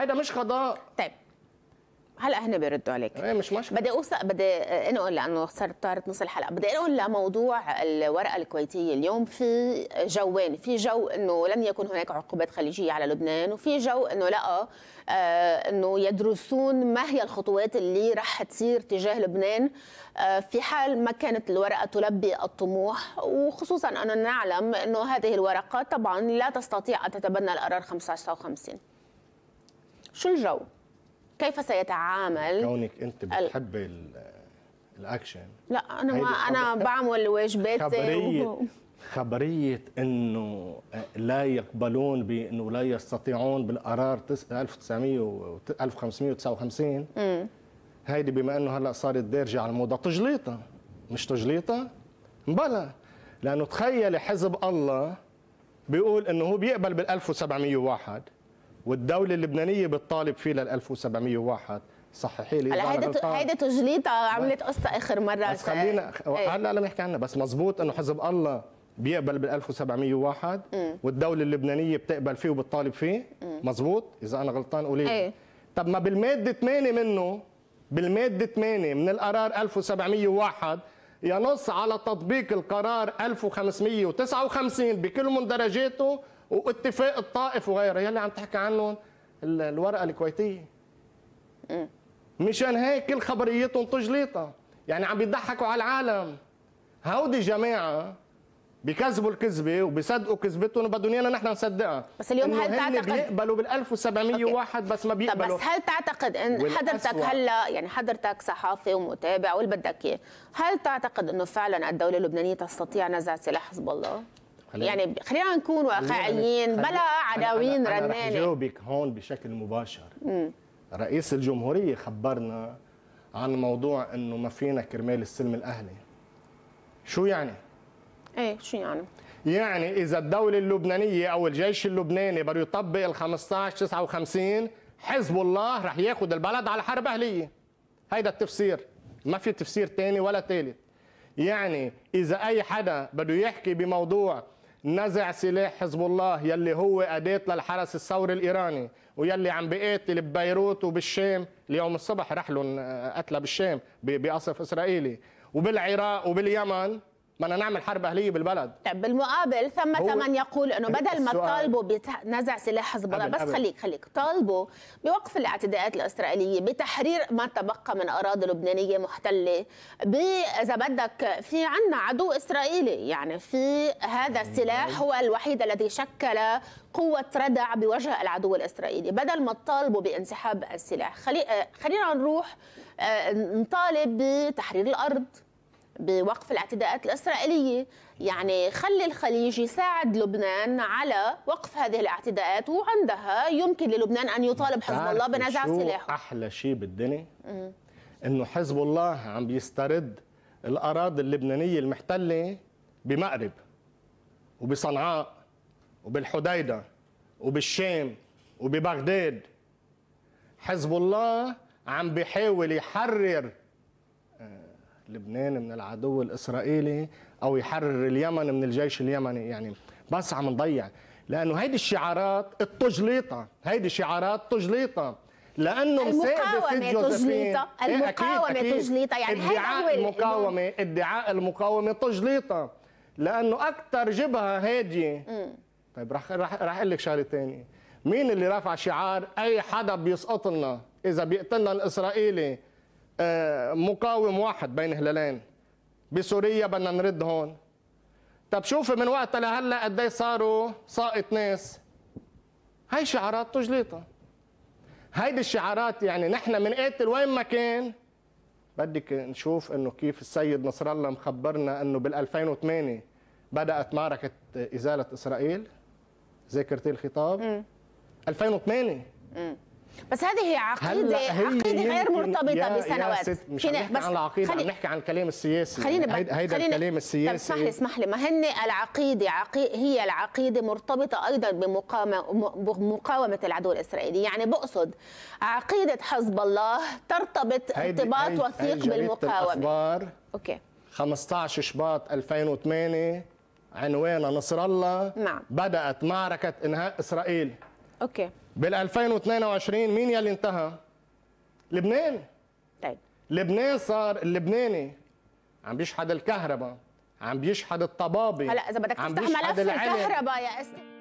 هيدا مش قضاء طيب هلا هن بيردوا عليك ايه مش مشكله بدي اوصل بدي انقل لانه صارت طارت نص الحلقه بدي انقل لموضوع الورقه الكويتيه اليوم في جوين في جو انه لن يكون هناك عقوبات خليجيه على لبنان وفي جو انه لا آه، انه يدرسون ما هي الخطوات اللي راح تصير تجاه لبنان آه، في حال ما كانت الورقه تلبي الطموح وخصوصا اننا نعلم انه هذه الورقه طبعا لا تستطيع ان تتبنى القرار 15 55 شو الجو؟ كيف سيتعامل؟ كونك أنت بتحبي ال... الاكشن لا انا ما انا بعمل واجباتي خبريه و... خبريه انه لا يقبلون بانه لا يستطيعون بالقرار 1900 و 1559 هيدي بما انه هلا صارت دارجه على الموضه تجليطه مش تجليطه بلا لانه تخيلي حزب الله بيقول انه هو بيقبل بال 1701 والدوله اللبنانيه بتطالب فيه لل 1701 صححي لي هلا هيدا هيدا تجليط عملت قصه اخر مره بس خلينا إيه. هلا لما نحكي عنها بس مزبوط انه حزب الله بيقبل بال 1701 والدوله اللبنانيه بتقبل فيه وبتطالب فيه مزبوط اذا انا غلطان قولي لي إيه. طب ما بالماده 8 منه بالماده 8 من القرار 1701 ينص على تطبيق القرار 1559 بكل مندرجاته واتفاق الطائف وغيره يلي عم تحكي عنهم الورقه الكويتيه مشان هيك كل خبريتهم تجليطه يعني عم بيضحكوا على العالم هودي جماعه بكذبوا الكذبه وبصدقوا كذبتهم وبدهم ايانا نحن نصدقها بس اليوم هل تعتقد بيقبلوا بال 1701 بس ما بيقبلوا بس هل تعتقد ان حضرتك هلا يعني حضرتك صحافي ومتابع واللي بدك اياه هل تعتقد انه فعلا الدوله اللبنانيه تستطيع نزع سلاح حزب الله يعني خلينا نكون واقعيين بلا عداوين رنانه جاوبك هون بشكل مباشر مم. رئيس الجمهوريه خبرنا عن موضوع انه ما فينا كرمال السلم الاهلي شو يعني ايه شو يعني يعني اذا الدوله اللبنانيه او الجيش اللبناني بده يطبق ال 15 59 حزب الله رح ياخذ البلد على حرب اهليه هيدا التفسير ما في تفسير ثاني ولا ثالث يعني اذا اي حدا بده يحكي بموضوع نزع سلاح حزب الله يلي هو أداة للحرس الثوري الإيراني ويلي عم بيقاتل ببيروت وبالشام اليوم الصبح رحلوا آه، قتلى بالشام بقصف إسرائيلي وبالعراق وباليمن ما انا نعمل حرب اهليه بالبلد طيب بالمقابل ثمة من يقول انه بدل ما تطالبوا بنزع سلاح حزب الله بس أبل. خليك خليك طالبوا بوقف الاعتداءات الاسرائيليه بتحرير ما تبقى من اراضي لبنانيه محتله اذا بدك في عندنا عدو اسرائيلي يعني في هذا السلاح أيوة. هو الوحيد الذي شكل قوة ردع بوجه العدو الإسرائيلي بدل ما تطالبوا بانسحاب السلاح خلي... خلينا نروح آه، نطالب بتحرير الأرض بوقف الاعتداءات الإسرائيلية يعني خلي الخليج يساعد لبنان على وقف هذه الاعتداءات وعندها يمكن للبنان أن يطالب حزب الله بنزع سلاحه أحلى شيء بالدنيا أنه حزب الله عم بيسترد الأراضي اللبنانية المحتلة بمأرب وبصنعاء وبالحديدة وبالشام وببغداد حزب الله عم بيحاول يحرر آه، لبنان من العدو الاسرائيلي او يحرر اليمن من الجيش اليمني يعني بس عم نضيع لانه هيدي الشعارات التجليطه هيدي شعارات تجليطه لانه المقاومه تجليطه إيه، المقاومه تجليطه يعني ادعاء المقاومه إنه... ادعاء المقاومه تجليطه لانه اكثر جبهه هاديه طيب رح رح رح اقول لك شغله ثانيه مين اللي رفع شعار اي حدا بيسقط لنا اذا بيقتلنا الاسرائيلي آه، مقاوم واحد بين هلالين بسوريا بدنا نرد هون طب شوفي من وقتها لهلا قد ايه صاروا ساقط ناس هاي شعارات تجليطه هيدي الشعارات يعني نحن بنقاتل وين ما كان بدك نشوف انه كيف السيد نصر الله مخبرنا انه بال 2008 بدات معركه ازاله اسرائيل ذاكرتي الخطاب م. 2008 م. بس هذه عقيده عقيده غير مرتبطه بسنوات مش بس عن العقيده خلي... عم نحكي عن الكلام السياسي خلينا ب... هيدا خلينا... الكلام السياسي اسمح لي اسمح لي ما هن العقيده عقي... هي العقيده مرتبطه ايضا بمقاومه بمقاومه العدو الاسرائيلي يعني بقصد عقيده حزب الله ترتبط ارتباط وثيق بالمقاومه الأخبار اوكي 15 شباط 2008 عنوانها نصر الله نعم بدات معركه انهاء اسرائيل اوكي بال 2022 مين يلي انتهى؟ لبنان طيب لبنان صار اللبناني عم بيشحد الكهرباء عم بيشحد الطبابه هلا اذا بدك تفتح ملف الكهرباء يا استاذ